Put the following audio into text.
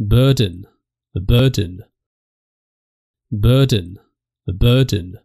burden, the burden, burden, the burden.